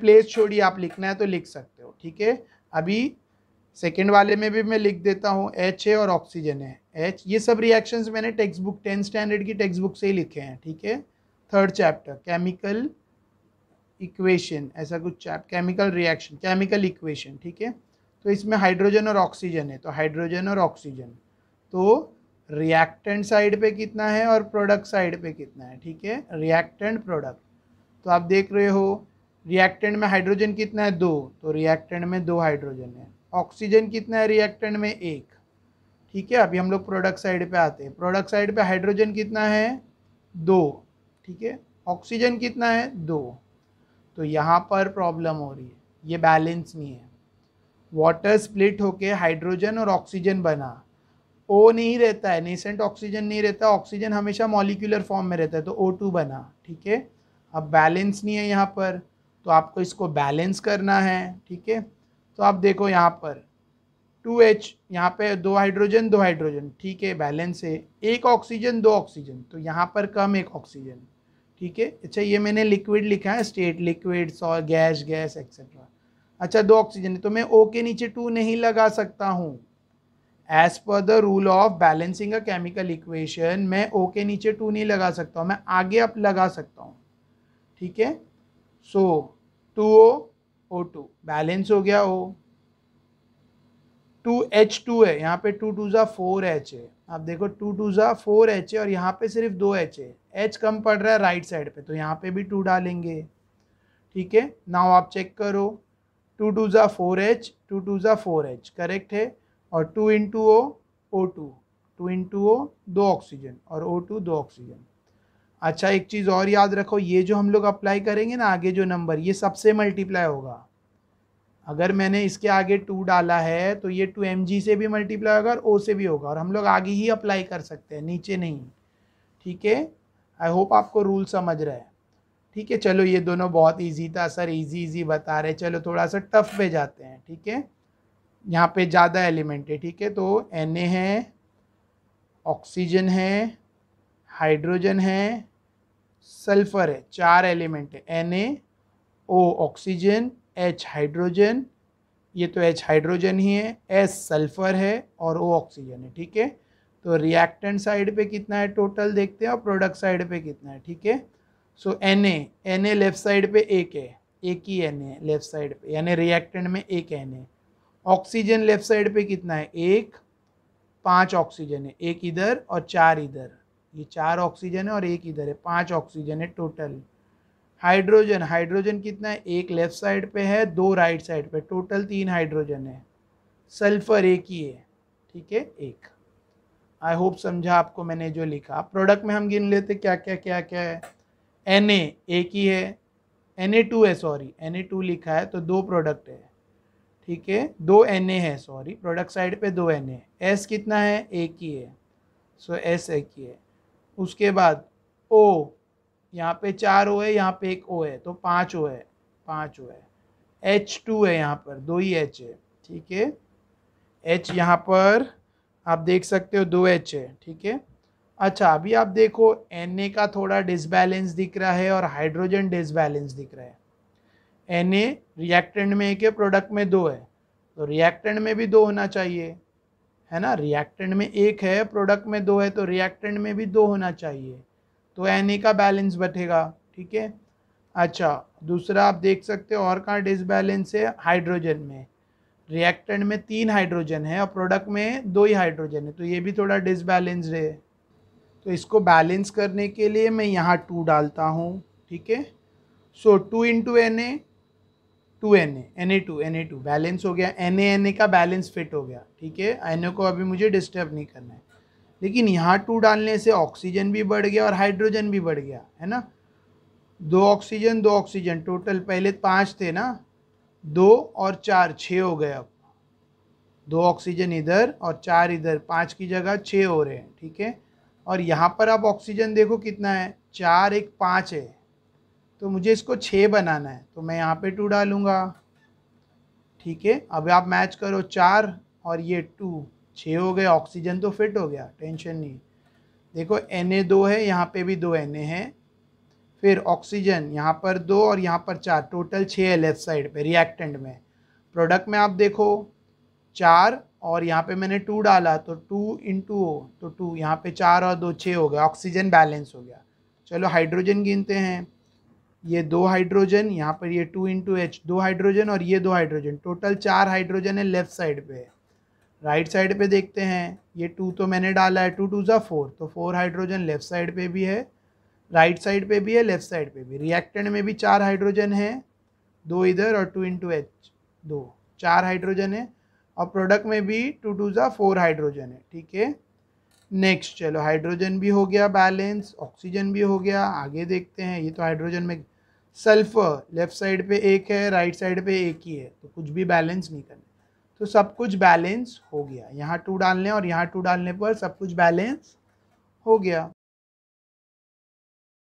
place छोड़िए आप लिखना है तो लिख सकते हो ठीक है अभी सेकेंड वाले में भी मैं लिख देता हूँ एच है और ऑक्सीजन है एच ये सब रिएक्शंस मैंने टेक्स्ट बुक टेंथ स्टैंडर्ड की टेक्स्ट बुक से ही लिखे हैं ठीक है थर्ड चैप्टर केमिकल इक्वेशन ऐसा कुछ चैप केमिकल रिएक्शन केमिकल इक्वेशन ठीक है तो इसमें हाइड्रोजन और ऑक्सीजन है तो हाइड्रोजन और ऑक्सीजन तो रिएक्टेंट साइड पर कितना है और प्रोडक्ट साइड पर कितना है ठीक है रिएक्टेंट प्रोडक्ट तो आप देख रहे हो रिएक्टेंट में हाइड्रोजन कितना है दो तो रिएक्टेंट में दो हाइड्रोजन है ऑक्सीजन कितना है रिएक्टेंट में एक ठीक है अभी हम लोग प्रोडक्ट साइड पे आते हैं प्रोडक्ट साइड पे हाइड्रोजन कितना है दो ठीक है ऑक्सीजन कितना है दो तो यहाँ पर प्रॉब्लम हो रही है ये बैलेंस नहीं है वाटर स्प्लिट होके हाइड्रोजन और ऑक्सीजन बना ओ नहीं रहता है नेसेंट ऑक्सीजन नहीं रहता ऑक्सीजन हमेशा मॉलिक्यूलर फॉर्म में रहता है तो ओ टू बना ठीक है अब बैलेंस नहीं है यहाँ पर तो आपको इसको बैलेंस करना है ठीक है तो आप देखो यहाँ पर टू एच यहाँ पर दो हाइड्रोजन दो हाइड्रोजन ठीक है बैलेंस है एक ऑक्सीजन दो ऑक्सीजन तो यहाँ पर कम एक ऑक्सीजन ठीक है अच्छा ये मैंने लिक्विड लिखा है स्टेट लिक्विड और गैस गैस एक्सेट्रा अच्छा दो ऑक्सीजन तो मैं ओ के नीचे टू नहीं लगा सकता हूँ as per the rule of balancing a chemical equation मैं ओ के नीचे टू नहीं लगा सकता हूँ मैं आगे अप लगा सकता हूँ ठीक है so two O O two balance हो गया ओ टू एच टू है यहाँ पे टू टू ज़ा फोर एच है आप देखो टू टू ज़ा फोर एच है और यहाँ पे सिर्फ दो एच है एच कम पड़ रहा है राइट साइड पे तो यहाँ पे भी टू डालेंगे ठीक है नाउ आप चेक करो टू टू ज़ा फोर एच टू टू ज़ा फोर एच करेक्ट है और two into O O two two into O दो ऑक्सीजन और ओ टू दो ऑक्सीजन अच्छा एक चीज़ और याद रखो ये जो हम लोग अप्लाई करेंगे ना आगे जो नंबर ये सबसे मल्टीप्लाई होगा अगर मैंने इसके आगे टू डाला है तो ये टू एम जी से भी मल्टीप्लाई होगा और ओ से भी होगा और हम लोग आगे ही अप्लाई कर सकते हैं नीचे नहीं ठीक है आई होप आपको रूल समझ रहा है ठीक है चलो ये दोनों बहुत इजी था सर इजी इजी बता रहे चलो थोड़ा सा टफ पे जाते हैं ठीक है यहाँ पे ज़्यादा एलिमेंट है ठीक है तो एन ए है ऑक्सीजन है हाइड्रोजन है सल्फर है चार एलिमेंट है N A O oxygen H hydrogen ये तो एच हाइड्रोजन ही है एस सल्फर है और ओ ऑक्सीजन है ठीक है तो रिएक्टेंट साइड पे कितना है टोटल देखते हैं और प्रोडक्ट साइड पे कितना है ठीक है so N A N A left side पे एक है एक ही एन ए लेफ्ट साइड पे यानी रिएक्टेंट में एक N A oxygen left side पे कितना है एक पांच ऑक्सीजन है एक इधर और चार इधर ये चार ऑक्सीजन है और एक इधर है पांच ऑक्सीजन है टोटल हाइड्रोजन हाइड्रोजन कितना है एक लेफ्ट साइड पे है दो राइट साइड पे टोटल तीन हाइड्रोजन है सल्फर एक ही है ठीक है एक आई होप समझा आपको मैंने जो लिखा प्रोडक्ट में हम गिन लेते क्या क्या क्या क्या है एन एक ही है एन ए टू है सॉरी एन ए टू लिखा है तो दो प्रोडक्ट है ठीक है दो एन ए है सॉरी प्रोडक्ट साइड पे दो एन एस कितना है एक ही है सो so, एस एक ही है उसके बाद ओ यहाँ पे चार ओ है यहाँ पे एक ओ है तो पाँच ओ है पाँच ओ है एच टू है यहाँ पर दो ही एच है ठीक है एच यहाँ पर आप देख सकते हो दो एच है ठीक है अच्छा अभी आप देखो एन ए का थोड़ा डिसबैलेंस दिख रहा है और हाइड्रोजन डिसबैलेंस दिख रहा है एन ए रिएक्टेंट में एक है प्रोडक्ट में दो है तो रिएक्टेंट में भी दो होना चाहिए है ना रिएक्टेंट में एक है प्रोडक्ट में दो है तो रिएक्टेंट में भी दो होना चाहिए तो एन का बैलेंस बैठेगा ठीक है अच्छा दूसरा आप देख सकते हो और कहाँ डिसबैलेंस है हाइड्रोजन में रिएक्टेंट में तीन हाइड्रोजन है और प्रोडक्ट में दो ही हाइड्रोजन है तो ये भी थोड़ा डिसबैलेंस है तो इसको बैलेंस करने के लिए मैं यहाँ टू डालता हूँ ठीक है so two into N A two N A N A two N A two balance हो गया एन ए एन ए का बैलेंस फिट हो गया ठीक है एन ए को अभी मुझे डिस्टर्ब नहीं करना है लेकिन यहाँ टू डालने से ऑक्सीजन भी बढ़ गया और हाइड्रोजन भी बढ़ गया है ना दो ऑक्सीजन दो ऑक्सीजन टोटल पहले पाँच थे ना दो और चार छः हो गए अब दो ऑक्सीजन इधर और चार इधर पाँच की जगह छः हो रहे हैं ठीक है और यहाँ पर आप ऑक्सीजन देखो कितना है चार एक पाँच है तो मुझे इसको छः बनाना है तो मैं यहाँ पे टू डालूँगा ठीक है अब आप मैच करो चार और ये टू छः हो गए ऑक्सीजन तो फिट हो गया टेंशन नहीं देखो एन ए दो है यहाँ पे भी दो एन ए है फिर ऑक्सीजन यहाँ पर दो और यहाँ पर चार टोटल छः है लेफ्ट साइड पे रिएक्टेंट में प्रोडक्ट में आप देखो चार और यहाँ पे मैंने टू डाला तो टू इन टू ओ तो टू यहाँ पे चार और दो छः हो गया ऑक्सीजन बैलेंस हो गया चलो हाइड्रोजन गिनते हैं ये दो हाइड्रोजन यहाँ पर ये टू इंटू एच दो हाइड्रोजन और ये दो हाइड्रोजन टोटल चार हाइड्रोजन है लेफ्ट साइड पे राइट साइड पे देखते हैं ये टू तो मैंने डाला है टू टू ज़ा फोर तो फोर हाइड्रोजन लेफ्ट साइड पे भी है राइट साइड पे भी है लेफ्ट साइड पे भी रिएक्टेंट में भी चार हाइड्रोजन है दो इधर और टू इंटू एच दो चार हाइड्रोजन है और प्रोडक्ट में भी टू टू ज़ा फोर हाइड्रोजन है ठीक है नेक्स्ट चलो हाइड्रोजन भी हो गया बैलेंस ऑक्सीजन भी हो गया आगे देखते हैं ये तो हाइड्रोजन में सल्फर लेफ्ट साइड पे एक है राइट साइड पे एक ही है तो कुछ भी बैलेंस नहीं करना तो सब कुछ बैलेंस हो गया यहाँ टू डालने और यहाँ टू डालने पर सब कुछ बैलेंस हो गया